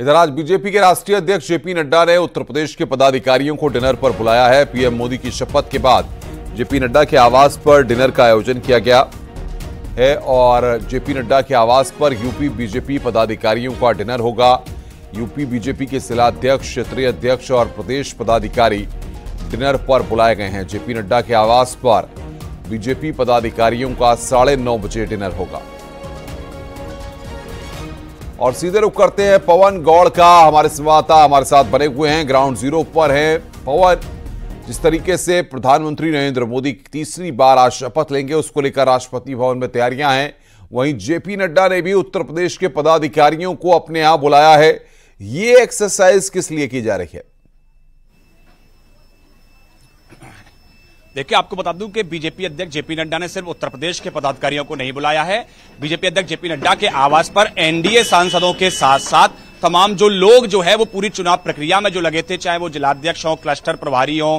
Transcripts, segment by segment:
इधर आज बीजेपी के राष्ट्रीय अध्यक्ष जेपी नड्डा ने उत्तर प्रदेश के पदाधिकारियों को डिनर पर बुलाया है पीएम मोदी की शपथ के बाद जेपी नड्डा के आवास पर डिनर का आयोजन किया गया है और जेपी नड्डा के आवास पर यूपी बीजेपी पदाधिकारियों का डिनर होगा यूपी बीजेपी के जिलाध्यक्ष क्षेत्रीय अध्यक्ष और प्रदेश पदाधिकारी डिनर पर बुलाए गए हैं जेपी नड्डा के आवास पर बीजेपी पदाधिकारियों का साढ़े नौ बजे डिनर होगा और सीधे रुख करते हैं पवन गौड़ का हमारे संवाददाता हमारे साथ बने हुए हैं ग्राउंड जीरो पर है पवन जिस तरीके से प्रधानमंत्री नरेंद्र मोदी तीसरी बार आज शपथ लेंगे उसको लेकर राष्ट्रपति भवन में तैयारियां हैं वहीं जेपी नड्डा ने भी उत्तर प्रदेश के पदाधिकारियों को अपने यहां बुलाया है ये एक्सरसाइज किस लिए की जा रही है देखिए आपको बता दूं कि बीजेपी अध्यक्ष जेपी नड्डा ने सिर्फ उत्तर प्रदेश के पदाधिकारियों को नहीं बुलाया है बीजेपी अध्यक्ष जेपी नड्डा के आवास पर एनडीए सांसदों के साथ साथ तमाम जो लोग जो है वो पूरी चुनाव प्रक्रिया में जो लगे थे चाहे वो जिलाध्यक्ष हो क्लस्टर प्रभारी हो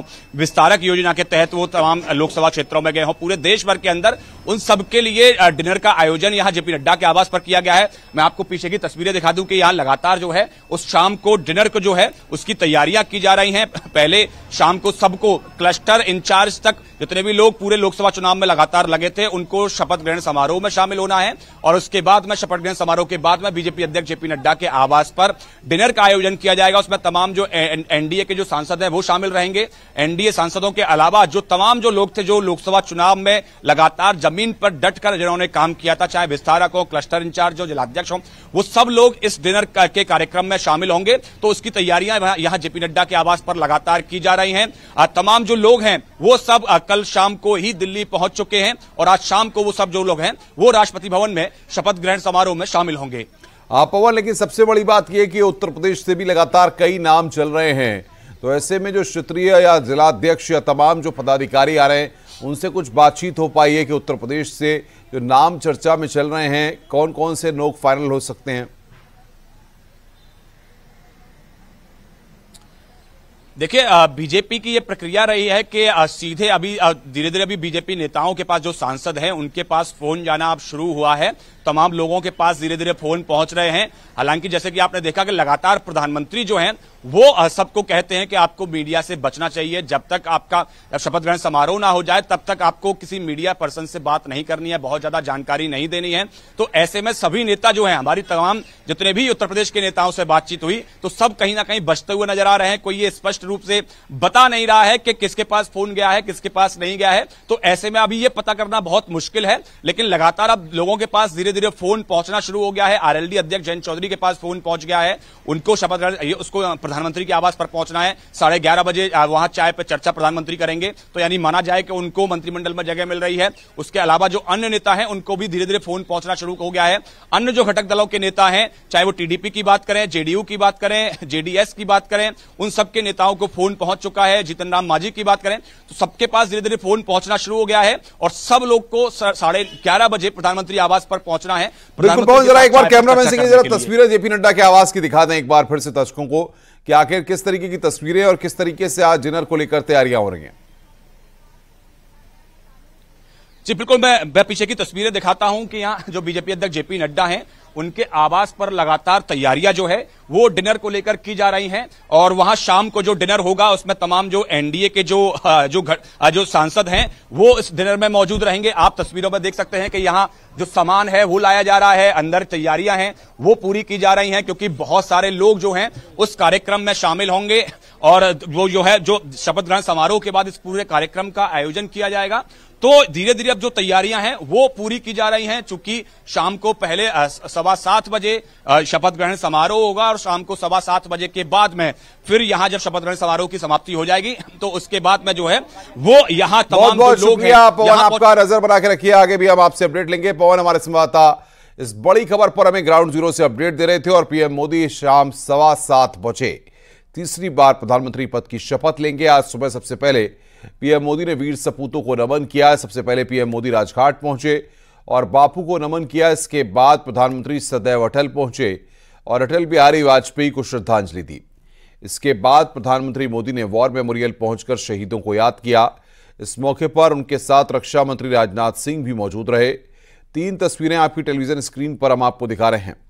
विस्तारक योजना के तहत वो तमाम लोकसभा क्षेत्रों में गए हों पूरे देश भर के अंदर उन सबके लिए डिनर का आयोजन यहाँ जेपी नड्डा के आवास पर किया गया है मैं आपको पीछे की तस्वीरें दिखा दूं कि यहाँ लगातार जो है उस शाम को डिनर को जो है उसकी तैयारियां की जा रही है पहले शाम को सबको क्लस्टर इंचार्ज तक जितने भी लोग पूरे लोकसभा चुनाव में लगातार लगे थे उनको शपथ ग्रहण समारोह में शामिल होना है और उसके बाद में शपथ ग्रहण समारोह के बाद में बीजेपी अध्यक्ष जेपी नड्डा के आवास दिवस पर डिनर का आयोजन किया जाएगा उसमें तमाम जो एनडीए के जो सांसद हैं वो शामिल रहेंगे एनडीए सांसदों के अलावा जो तमाम जो लोग थे जो लोकसभा चुनाव में लगातार जमीन पर डटकर जिन्होंने काम किया था चाहे विस्तारक हो क्लस्टर इंचार्ज हो जिलाध्यक्ष हो वो सब लोग इस डिनर के कार्यक्रम में शामिल होंगे तो उसकी तैयारियां यहां जेपी नड्डा के आवास पर लगातार की जा रही है तमाम जो लोग हैं वो सब कल शाम को ही दिल्ली पहुंच चुके हैं और आज शाम को वो सब जो लोग हैं वो राष्ट्रपति भवन में शपथ ग्रहण समारोह में शामिल होंगे पवन लेकिन सबसे बड़ी बात यह कि उत्तर प्रदेश से भी लगातार कई नाम चल रहे हैं तो ऐसे में जो क्षेत्रीय या जिलाध्यक्ष या तमाम जो पदाधिकारी आ रहे हैं उनसे कुछ बातचीत हो पाई है कि उत्तर प्रदेश से जो नाम चर्चा में चल रहे हैं कौन कौन से नोक फाइनल हो सकते हैं देखिए बीजेपी की ये प्रक्रिया रही है कि सीधे अभी धीरे धीरे अभी बीजेपी नेताओं के पास जो सांसद हैं उनके पास फोन जाना अब शुरू हुआ है तमाम लोगों के पास धीरे धीरे फोन पहुंच रहे हैं हालांकि जैसे कि आपने देखा कि लगातार प्रधानमंत्री जो हैं वो सबको कहते हैं कि आपको मीडिया से बचना चाहिए जब तक आपका शपथ ग्रहण समारोह ना हो जाए तब तक आपको किसी मीडिया पर्सन से बात नहीं करनी है बहुत ज्यादा जानकारी नहीं देनी है तो ऐसे में सभी नेता जो है हमारी तमाम जितने भी उत्तर प्रदेश के नेताओं से बातचीत हुई तो सब कहीं ना कहीं बचते हुए नजर आ रहे हैं कोई ये स्पष्ट स्पष्ट रूप से बता नहीं रहा है कि किसके पास फोन गया है किसके पास नहीं गया है तो ऐसे में अभी यह पता करना बहुत मुश्किल है लेकिन लगातार अब लोगों के पास धीरे धीरे फोन पहुंचना शुरू हो गया है आरएलडी अध्यक्ष जयंत चौधरी के पास फोन पहुंच गया है उनको शपथ उसको प्रधानमंत्री के आवास पर पहुंचना है साढ़े ग्यारह बजे वहां चाय पर चर्चा प्रधानमंत्री करेंगे तो यानी माना जाए कि उनको मंत्रिमंडल में जगह मिल रही है उसके अलावा जो अन्य नेता हैं उनको भी धीरे धीरे फोन पहुंचना शुरू हो गया है अन्य जो घटक दलों के नेता हैं चाहे वो टीडीपी की बात करें जेडीयू की बात करें जेडीएस की बात करें उन सबके नेताओं नेताओं को फोन पहुंच चुका है जीतन राम माझी की बात करें तो सबके पास धीरे धीरे फोन पहुंचना शुरू हो गया है और सब लोग को साढ़े ग्यारह बजे प्रधानमंत्री आवास पर पहुंचना है एक बार कैमरामैन से जरा तस्वीरें जेपी नड्डा के आवास की दिखा दें एक बार फिर से दर्शकों को कि आखिर किस तरीके की तस्वीरें और किस तरीके से आज डिनर को लेकर तैयारियां हो रही हैं जी बिल्कुल मैं मैं पीछे की तस्वीरें दिखाता हूं कि यहाँ जो बीजेपी अध्यक्ष जेपी नड्डा हैं उनके आवास पर लगातार तैयारियां जो है वो डिनर को लेकर की जा रही हैं और वहां शाम को जो डिनर होगा उसमें तमाम जो एनडीए के जो जो जो सांसद हैं वो इस डिनर में मौजूद रहेंगे आप तस्वीरों में देख सकते हैं कि यहाँ जो सामान है वो लाया जा रहा है अंदर तैयारियां हैं वो पूरी की जा रही हैं क्योंकि बहुत सारे लोग जो हैं उस कार्यक्रम में शामिल होंगे और वो जो है जो शपथ ग्रहण समारोह के बाद इस पूरे कार्यक्रम का आयोजन किया जाएगा तो धीरे धीरे अब जो तैयारियां हैं वो पूरी की जा रही हैं चूंकि शाम को पहले सवा सात बजे शपथ ग्रहण समारोह होगा और शाम को सवा सात बजे के बाद में फिर यहां जब शपथ ग्रहण समारोह की समाप्ति हो जाएगी तो उसके बाद में जो है वो यहां तमाम बहुत, बहुत लोग पवन आपका नजर बना के रखिए आगे भी हम आपसे अपडेट लेंगे पवन हमारे संवाददाता इस बड़ी खबर पर हमें ग्राउंड जीरो से अपडेट दे रहे थे और पीएम मोदी शाम सवा सात बजे तीसरी बार प्रधानमंत्री पद की शपथ लेंगे आज सुबह सबसे पहले पीएम मोदी ने वीर सपूतों को नमन किया सबसे पहले पीएम मोदी राजघाट पहुंचे और बापू को नमन किया इसके बाद प्रधानमंत्री सदैव अटल पहुंचे और अटल बिहारी वाजपेयी को श्रद्धांजलि दी इसके बाद प्रधानमंत्री मोदी ने वॉर मेमोरियल पहुंचकर शहीदों को याद किया इस मौके पर उनके साथ रक्षा मंत्री राजनाथ सिंह भी मौजूद रहे तीन तस्वीरें आपकी टेलीविजन स्क्रीन पर हम आपको दिखा रहे हैं